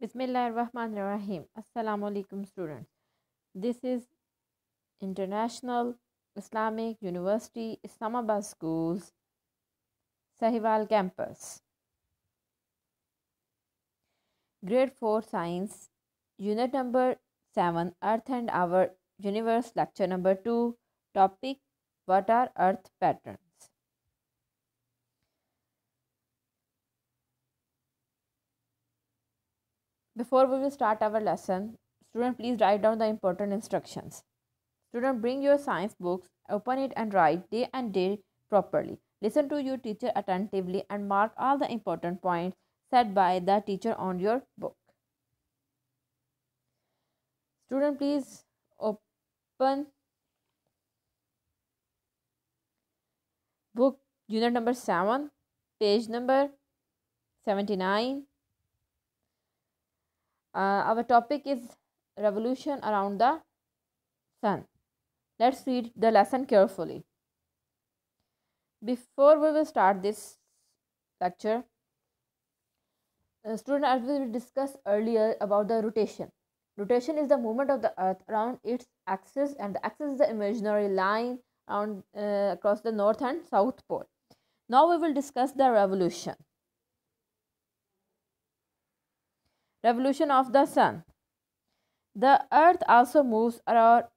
Bismillahirrahmanirrahim. Assalamu alaikum students. This is International Islamic University Islamabad Schools Sahiwal campus. Grade 4 Science Unit number 7 Earth and our Universe lecture number 2 topic What are earth patterns Before we will start our lesson, student please write down the important instructions. Student bring your science books, open it and write day and day properly. Listen to your teacher attentively and mark all the important points said by the teacher on your book. Student please open book unit number 7 page number 79 uh, our topic is revolution around the sun. Let's read the lesson carefully. Before we will start this lecture, the uh, student, as we discussed earlier about the rotation. Rotation is the movement of the earth around its axis and the axis is the imaginary line around, uh, across the north and south pole. Now we will discuss the revolution. revolution of the sun. The earth also moves or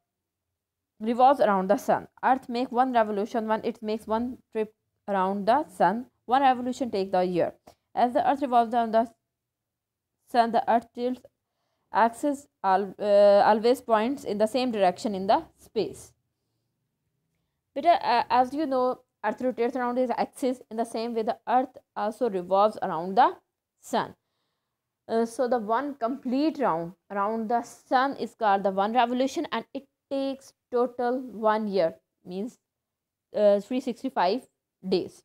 revolves around the sun. Earth makes one revolution when it makes one trip around the sun. One revolution takes a year. As the earth revolves around the sun, the earth tilts axis al uh, always points in the same direction in the space. But uh, as you know, Earth rotates around its axis in the same way the Earth also revolves around the Sun. Uh, so the one complete round around the sun is called the one revolution and it takes total one year means uh, 365 days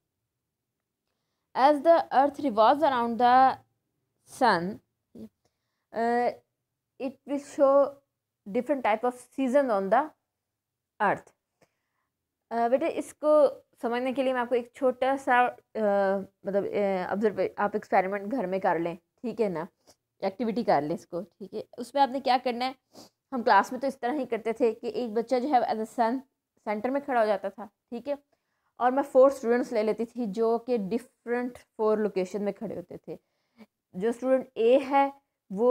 as the earth revolves around the sun uh, it will show different type of seasons on the अर्थ बेटा इसको समझने के लिए मैं आपको एक छोटा सा मतलब ऑब्जर्व आप एक्सपेरिमेंट घर में कर लें ठीक है ना एक्टिविटी कर लें इसको ठीक है उसमें आपने क्या करना है हम क्लास में तो इस तरह ही करते थे कि एक बच्चा जो है एज सन सेंटर में खड़ा हो जाता था ठीक है और मैं फोर स्टूडेंट्स ले लेती थी जो कि डिफरेंट फोर लोकेशन में खड़े होते थे जो स्टूडेंट ए है वो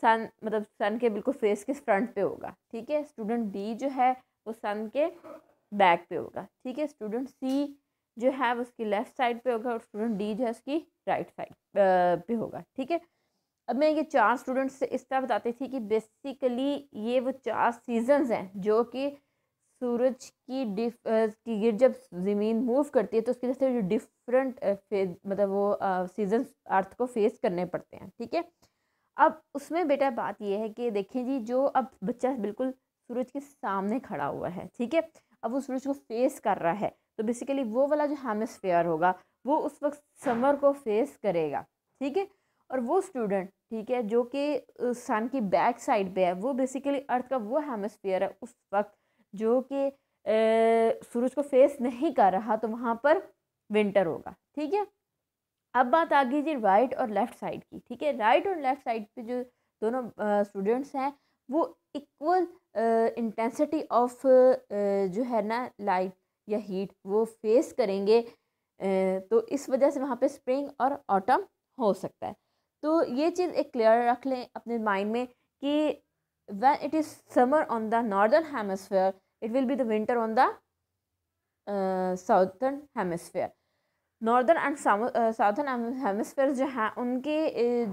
सन मतलब सन के बिल्कुल फेस के फ्रंट पे होगा ठीक है स्टूडेंट बी जो है वो सन के बैक पे होगा ठीक है स्टूडेंट सी जो है उसकी लेफ़्ट साइड पे होगा और स्टूडेंट डी जो है उसकी राइट साइड पे होगा ठीक है अब मैं ये चार स्टूडेंट्स से इस तरह बताती थी कि बेसिकली ये वो चार सीजन्स हैं जो कि सूरज की डिफ की गिर जब ज़मीन मूव करती है तो उसकी वजह से जो डिफरेंट फेज मतलब वो सीजन अर्थ को फेस करने पड़ते हैं ठीक है अब उसमें बेटा बात यह है कि देखें जी जो अब बच्चा बिल्कुल सूरज के सामने खड़ा हुआ है ठीक है अब वो सूरज को फेस कर रहा है तो बेसिकली वो वाला जो हेमस्फेयर होगा वो उस वक्त समर को फेस करेगा ठीक है और वो स्टूडेंट ठीक है जो कि सन की बैक साइड पे है वो बेसिकली अर्थ का वो हेमस्फेयर है उस वक्त जो कि सूरज को फेस नहीं कर रहा तो वहाँ पर विंटर होगा ठीक है अब बात आ गई जी राइट और लेफ़्ट साइड की ठीक है राइट और लेफ़्ट साइड पे जो दोनों स्टूडेंट्स हैं वो इक्वल इंटेंसिटी ऑफ जो है ना लाइट या हीट वो फेस करेंगे तो इस वजह से वहाँ पे स्प्रिंग और ऑटम हो सकता है तो ये चीज़ एक क्लियर रख लें अपने माइंड में कि when it is summer on the northern hemisphere it will be the winter on the southern hemisphere northern and southern hemisphere जो हैं उनके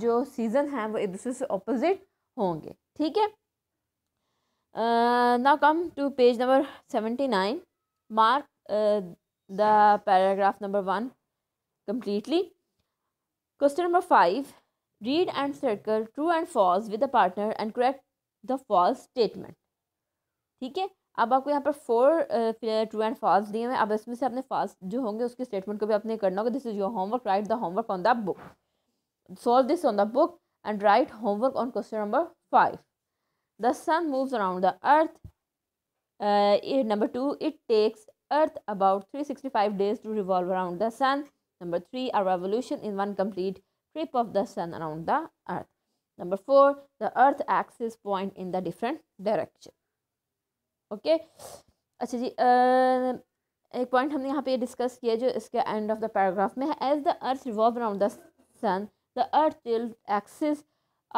जो सीज़न हैं वो एक दूसरे से ऑपोजिट होंगे ठीक है now come to page number seventy nine mark uh, the paragraph number 1 completely. Question number 5. Read and circle true and false with the partner and correct the false statement. ठीक है अब आपको यहाँ पर फोर ट्रू एंड फॉल्स दिए हैं अब इसमें से अपने फॉल्स जो होंगे उसके स्टेटमेंट को भी आपने करना होगा this is your homework write the homework on the book solve this on the book and write homework on question number five the sun moves around the earth number two it takes Earth about 365 days to revolve around the Sun. Number three, our revolution is one complete trip of the Sun around the Earth. Number four, the Earth axis point in the different direction. Okay. अच्छा जी एक point हमने यहाँ पे discuss किया जो इसके end of the paragraph में है as the earth revolve around the sun the earth axis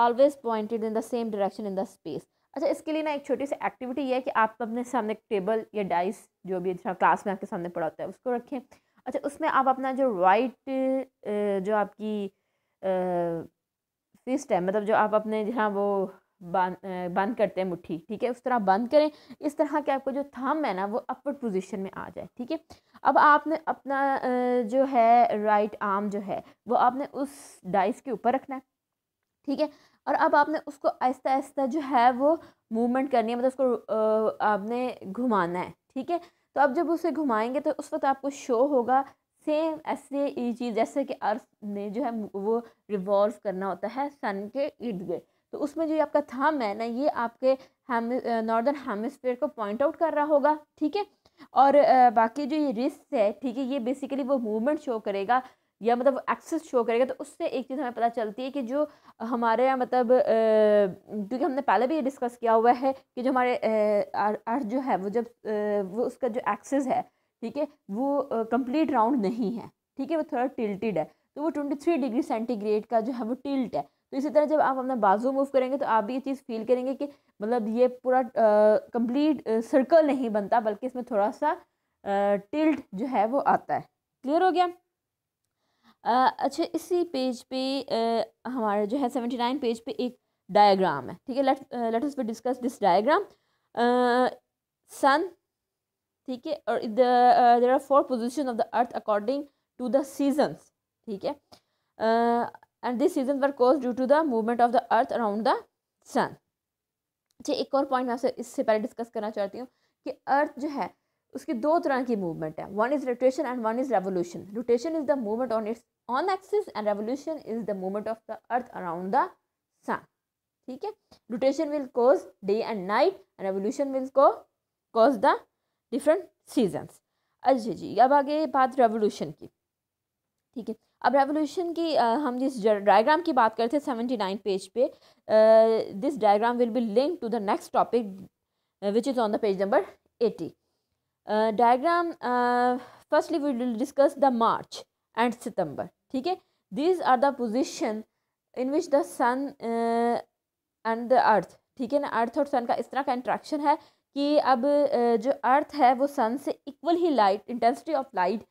always pointed in the same direction in the space. अच्छा इसके लिए ना एक छोटी सी एक्टिविटी ये है कि आप अपने सामने टेबल या डाइस जो भी क्लास में आपके सामने पढ़ा होता है उसको रखें अच्छा उसमें आप अपना जो राइट जो आपकी फिस्ट है मतलब जो आप अपने जहाँ वो बंद बंद करते हैं मुट्ठी ठीक है उस तरह बंद करें इस तरह के आपको जो थम है ना वो अपवर्ड पोजीशन में आ जाए ठीक है अब आपने अपना जो है राइट आर्म जो है वो आपने उस डाइस के ऊपर रखना है ठीक है और अब आपने उसको आहिस्ता आहिस्ता जो है वो मूवमेंट करनी है मतलब उसको आपने घुमाना है ठीक है तो अब जब उसे घुमाएंगे तो उस वक्त आपको शो होगा सेम ऐसे ये चीज़ जैसे कि अर्थ ने जो है वो रिवॉल्व करना होता है सन के इर्द गिर्द तो उसमें जो आपका थम है ना ये आपके हेम नॉर्दर्न हेमस्फेयर को पॉइंट आउट कर रहा होगा ठीक है और बाकी जो ये रिस्ट है ठीक है ये बेसिकली वो मूवमेंट शो करेगा या मतलब एक्सेस शो करेगा तो उससे एक चीज़ हमें पता चलती है कि जो हमारे यहाँ मतलब क्योंकि हमने पहले भी ये डिस्कस किया हुआ है कि जो हमारे अर्थ जो है वो जब वो उसका जो एक्सेस है ठीक है वो कंप्लीट राउंड नहीं है ठीक है वो थोड़ा टिल्टेड है तो वो ट्वेंटी थ्री डिग्री सेंटीग्रेड का जो है वो टिल्ट है तो इसी तरह जब आप अपना बाजू मूव करेंगे तो आप भी ये चीज़ फील करेंगे कि मतलब ये पूरा कंप्लीट सर्कल नहीं बनता बल्कि इसमें थोड़ा सा टिल्ट जो है वो आता है क्लियर हो गया अच्छा इसी पेज पे हमारा जो है सेवेंटी नाइन पेज पे एक डायग्राम है ठीक है let let discuss this diagram sun ठीक है और there are four position of the earth according to the seasons ठीक है and this season were cause due to the movement of the earth around the sun अच्छा एक और point मैं आपसे इससे पहले डिस्कस करना चाहती हूँ कि अर्थ जो है उसकी दो तरह की मूवमेंट है one is rotation and one is revolution rotation is the movement on its on axis and revolution is the movement of the earth around the sun ठीक है rotation will cause day and night and revolution will को cause the different seasons अच्छा जी अब आगे बात revolution की ठीक है अब रेवोल्यूशन की आ, हम जिस डायग्राम की बात करते हैं सेवेंटी नाइन पेज पे this diagram will be link to the next topic which is on the page number eighty diagram firstly we will discuss the March and September ठीक है these are the position in which the sun and the earth ठीक है ना अर्थ और सन का इस तरह का इंट्रैक्शन है कि अब uh, जो अर्थ है वो सन से इक्वल ही लाइट इंटेंसिटी ऑफ लाइट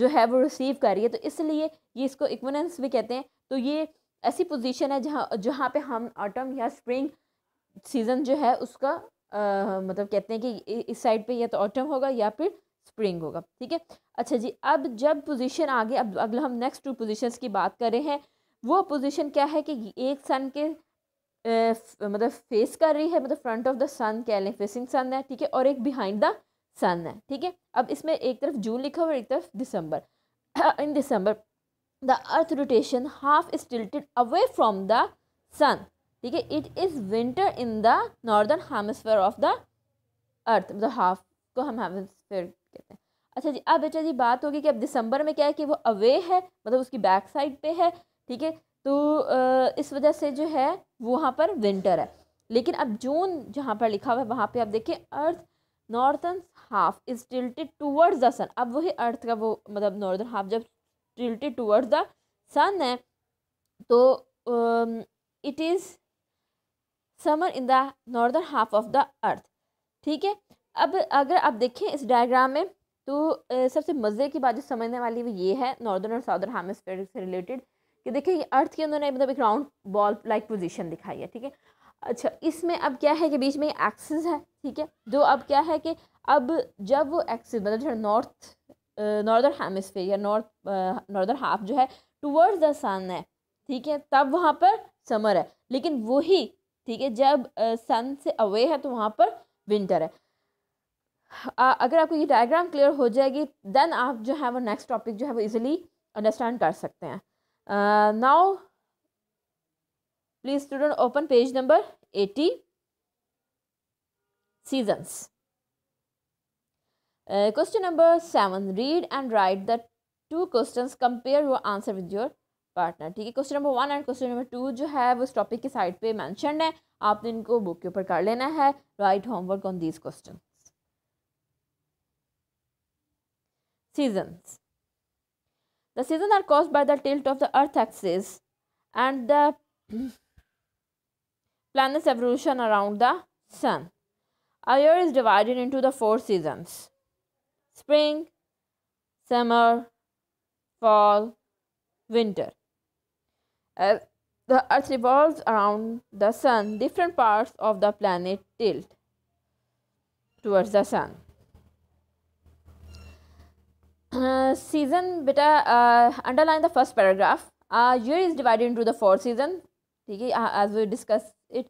जो है वो रिसीव कर रही है तो इसलिए ये इसको इक्वनेंस भी कहते हैं तो ये ऐसी पोजीशन है जहाँ जहाँ पे हम ऑटम या स्प्रिंग सीज़न जो है उसका आ, uh, मतलब कहते हैं कि इस साइड पे या तो ऑटम होगा या फिर स्प्रिंग होगा ठीक है अच्छा जी अब जब पोजीशन गए अब अगला हम नेक्स्ट टू पोजीशंस की बात कर रहे हैं वो पोजीशन क्या है कि एक सन के ए, मतलब फेस कर रही है मतलब फ्रंट ऑफ द सन कह लें फेसिंग सन है ठीक है और एक बिहाइंड द सन है ठीक है अब इसमें एक तरफ जून लिखा हुआ एक तरफ December in December the earth rotation half is tilted away from the sun ठीक है it is winter in the northern hemisphere of the earth मतलब हाफ को हम हेमस्फेयर सकते हैं अच्छा जी अब बेटा अच्छा जी बात होगी कि अब दिसंबर में क्या है कि वो अवे है मतलब उसकी बैक साइड पे है ठीक है तो इस वजह से जो है वहाँ पर विंटर है लेकिन अब जून जहाँ पर लिखा हुआ है वहाँ पे आप देखें earth northern half is tilted towards the sun अब वही अर्थ का वो मतलब नॉर्थन हाफ जब टिल्टेड टूवर्ड्स द सन है तो it is summer in the northern half of the earth ठीक है अब अगर आप देखें इस डायग्राम में तो सबसे मज़े की बात जो समझने वाली वो ये है नॉर्दर्न और साउदर्न हेमस्फेयर से रिलेटेड कि देखिए अर्थ के अंदर मतलब एक राउंड बॉल लाइक पोजीशन दिखाई है ठीक है अच्छा इसमें अब क्या है कि बीच में एक्सिस है ठीक है जो अब क्या है कि अब जब वो एक्सिस मतलब जो नॉर्थ नॉर्दर्न हेमस्फेयर या नॉर्थ नॉर्दर्न हाफ जो है टूवर्ड्स द सन है ठीक है तब वहाँ पर समर है लेकिन वही ठीक है जब सन से अवे है तो वहाँ पर विंटर है अगर आपको ये डायग्राम क्लियर हो जाएगी देन आप जो है वो नेक्स्ट टॉपिक जो है वो इजीली अंडरस्टैंड कर सकते हैं now please student open page number eighty seasons question number seven read and write the two question compare your answer with your partner ठीक है question number one and question number two जो है वो इस topic की side पे mention है आपने इनको बुक के ऊपर कर लेना है write homework on this question seasons. The seasons are caused by the tilt of the earth axis and the planet's evolution around the sun. A year is divided into the four seasons spring, summer, fall, winter. As the earth revolves around the sun, different parts of the planet tilt towards the sun. Season uh, बेटा underline the first paragraph year is divided into the four season ठीक है as we discuss it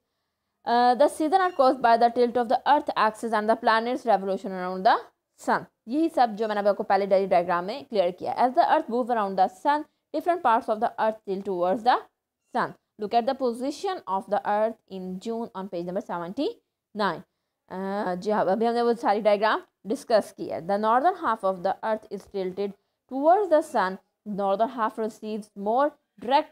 the season are cause by the tilt of the earth axis and the planets revolution around the sun यही सब जो मैंने आपको पहले डेली diagram में क्लियर किया as the earth move around the sun different parts of the earth tilt towards the sun look at the position of the earth in June on page number seventy nine Uh, जी हाँ अभी हमने वो सारी diagram discuss की the the northern half of the earth is tilted towards the sun northern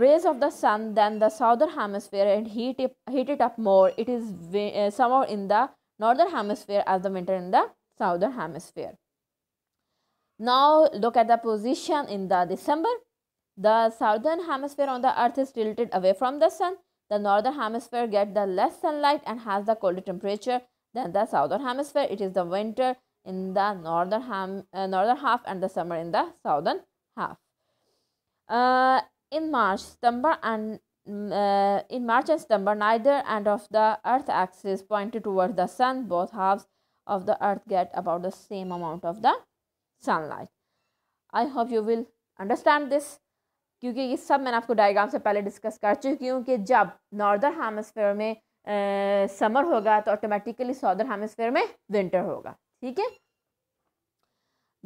rays of the sun than the southern hemisphere and heat it, heat up more. It is uh, in the northern hemisphere as the winter in the southern hemisphere. Now look at the position in the December. The southern hemisphere on the earth is tilted away from the sun the northern hemisphere gets the less sunlight and has the colder temperature than the southern hemisphere. It is the winter in the northern, ham, uh, northern half and the summer in the southern half. Uh, in March, September and mm, uh, in March and September, neither end of the Earth axis pointed towards the sun. Both halves of the Earth get about the same amount of the sunlight. I hope you will understand this. क्योंकि ये सब मैंने आपको diagram से पहले discuss कर चुकी हूँ कि जब नॉर्दर्न हेमस्फेयर में आ, समर होगा तो ऑटोमेटिकली सॉदर्न हेमस्फेयर में विंटर होगा ठीक है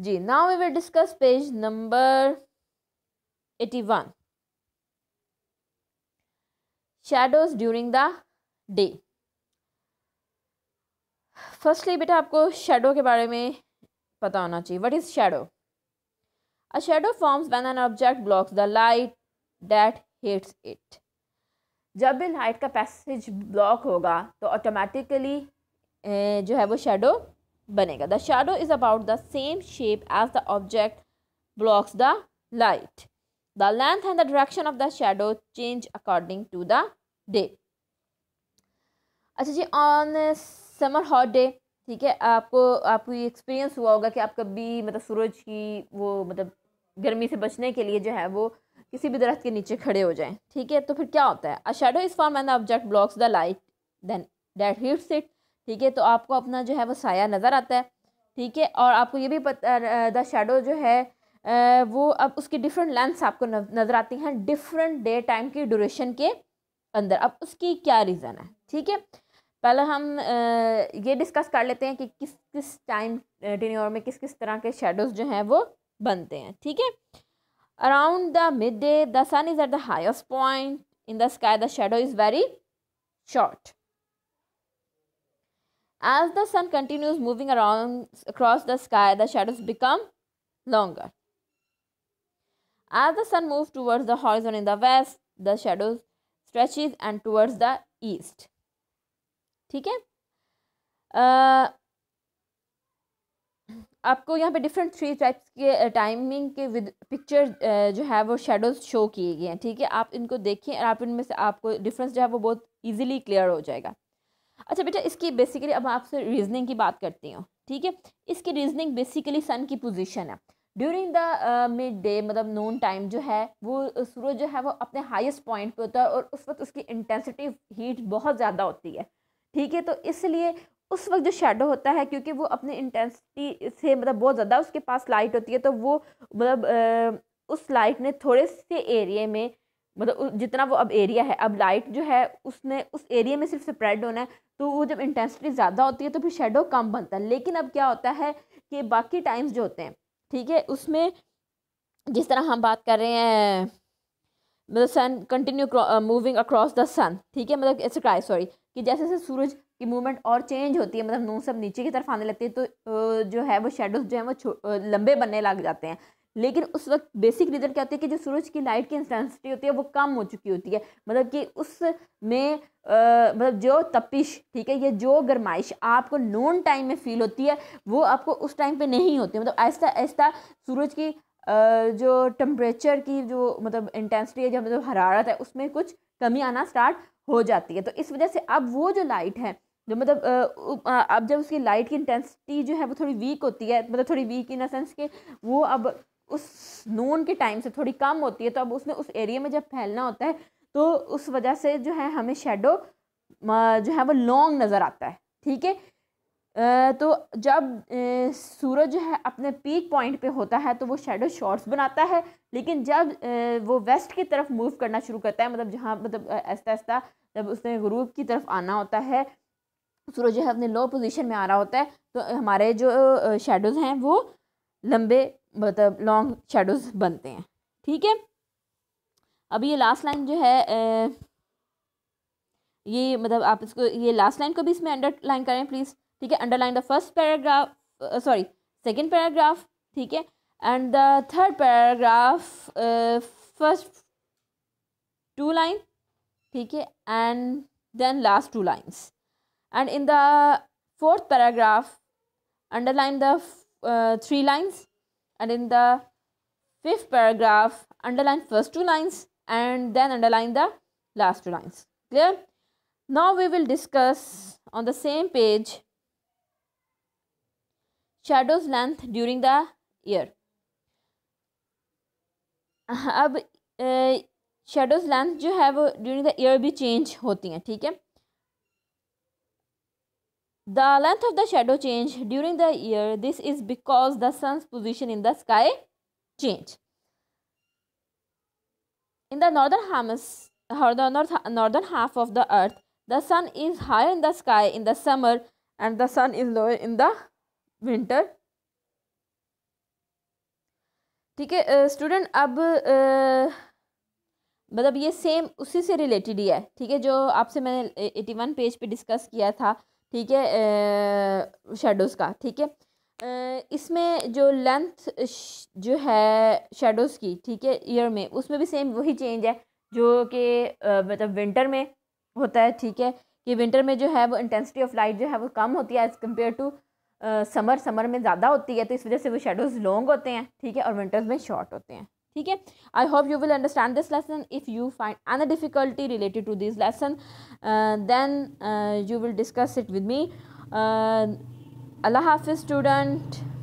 जी now we will discuss page number eighty one shadows during the day firstly बेटा आपको शेडो के बारे में पता होना चाहिए what is shadow A shadow forms when an object blocks the light that hits it. जब भी लाइट का पैसेज ब्लॉक होगा तो ऑटोमेटिकली जो है वो शेडो बनेगा the shadow is about the same shape as the object blocks the light. The length and the direction of the shadow change according to the day. अच्छा जी on a summer hot day ठीक है आपको आपको ये experience हुआ होगा कि आप कभी मतलब सूरज की वो मतलब गर्मी से बचने के लिए जो है वो किसी भी दरख्त के नीचे खड़े हो जाएं ठीक है तो फिर क्या होता है a shadow is form and object blocks the light then that hits it ठीक है तो आपको अपना जो है वो साया नज़र आता है ठीक है और आपको ये भी पता द शेडो जो है वो अब उसकी डिफरेंट लेंथ्स आपको नज़र आती हैं डिफरेंट डे टाइम की ड्यूरेशन के अंदर अब उसकी क्या रीज़न है ठीक है पहले हम ये डिस्कस कर लेते हैं कि किस किस टाइम डिन्योर में किस किस तरह के शेडोज़ जो हैं वो बनते हैं ठीक है around the midday the sun is at the highest point in the sky the shadow is very short as the sun continues moving around across the sky the shadows become longer as the sun moves towards the horizon in the west the shadows stretches and towards the east ठीक है आपको यहाँ पे different three types के timing के with picture जो है वो शेडोज शो किए गए हैं ठीक है आप इनको देखें और आप इनमें से आपको डिफरेंस जो है वो बहुत इजीली क्लियर हो जाएगा अच्छा बेटा इसकी बेसिकली अब आपसे रीजनिंग की बात करती हूँ ठीक है इसकी रीजनिंग बेसिकली सन की पोजिशन है ड्यूरिंग द मिड डे मतलब नून टाइम जो है वो सूरज जो है वो अपने हाइस्ट पॉइंट पर होता है और उस वक्त उसकी इंटेंसिटी हीट बहुत ज़्यादा होती है ठीक है तो इसलिए उस वक्त जो शेडो होता है क्योंकि वो अपने इंटेंसिटी से मतलब बहुत ज़्यादा उसके पास लाइट होती है तो वो मतलब उस लाइट ने थोड़े से एरिए में मतलब जितना वो अब एरिया है अब लाइट जो है उसने उस एरिया में सिर्फ स्प्रेड होना है तो वो जब इंटेंसिटी ज़्यादा होती है तो फिर शेडो कम बनता है लेकिन अब क्या होता है कि बाकी टाइम्स जो होते हैं ठीक है उसमें जिस तरह हम बात कर रहे हैं मतलब sun continue moving across the sun ठीक है मतलब इट्स सॉरी कि जैसे जैसे सूरज की मूवमेंट और चेंज होती है मतलब नून सब नीचे की तरफ आने लगती है तो uh, जो है वो शेडोज जो है वो uh, लंबे बनने लग जाते हैं लेकिन उस वक्त बेसिक रीज़न क्या होती है कि जो सूरज की लाइट की इंटेंसिटी होती है वो कम हो चुकी होती है मतलब कि उस में आ, uh, मतलब जो तपिश ठीक है या जो गर्माइश आपको नॉन टाइम में फील होती है वो आपको उस टाइम पे नहीं होती मतलब ऐसा ऐसा सूरज की जो टम्परेचर की जो मतलब इंटेंसिटी है जो मतलब हरारत है उसमें कुछ कमी आना स्टार्ट हो जाती है तो इस वजह से अब वो जो लाइट है जो मतलब अब जब उसकी लाइट की इंटेंसिटी जो है वो थोड़ी वीक होती है मतलब थोड़ी वीक इन द सेंस कि वो अब उस नून के टाइम से थोड़ी कम होती है तो अब उसने उस एरिया में जब फैलना होता है तो उस वजह से जो है हमें शेडो जो है वो लॉन्ग नज़र आता है ठीक है तो जब सूरज जो है अपने पीक पॉइंट पे होता है तो वो शेडो शॉर्ट्स बनाता है लेकिन जब वो वेस्ट की तरफ मूव करना शुरू करता है मतलब जहाँ मतलब ऐसा ऐसा जब उसने ग्रूप की तरफ आना होता है सूरज जो है अपने लो पोजीशन में आ रहा होता है तो हमारे जो शेडोज़ हैं वो लंबे मतलब लॉन्ग शेडोज़ बनते हैं ठीक है अभी ये लास्ट लाइन जो है ये मतलब आप इसको ये लास्ट लाइन को भी इसमें अंडरलाइन करें प्लीज़ ठीक underline the first paragraph. Uh, sorry, second paragraph. Paragraph and the third paragraph. Uh, first two lines. Two and then last two lines. and in the fourth paragraph underline the uh, three lines and in the fifth paragraph underline first two lines and then underline the last two lines clear now we will discuss on the same page shadow's length during the year. अब shadow's length जो है वो during the year भी change होती हैं ठीक है the length of the shadow change during the year this is because the sun's position in the sky change in the northern hemisphere north, northern half of the earth the sun is higher in the sky in the summer and the sun is lower in the winter ठीक है student अब मतलब ये same उसी से related ही है ठीक है जो आपसे मैंने एटी वन पेज पे डिस्कस किया था ठीक है शेडोज़ का ठीक है इसमें जो लेंथ जो है शेडोज़ की ठीक है ईयर में उसमें भी सेम वही चेंज है जो कि मतलब विंटर में होता है ठीक है कि विंटर में जो है वो इंटेंसिटी ऑफ लाइट जो है वो कम होती है as compare to summer summer में ज़्यादा होती है तो इस वजह से वो शेडोज़ लॉन्ग होते हैं ठीक है और विंटर्स में शॉर्ट होते हैं ठीक है I hope you will understand this lesson if you find an difficulty related to this lesson then you will discuss it with me अल्लाह हाफिज़ स्टूडेंट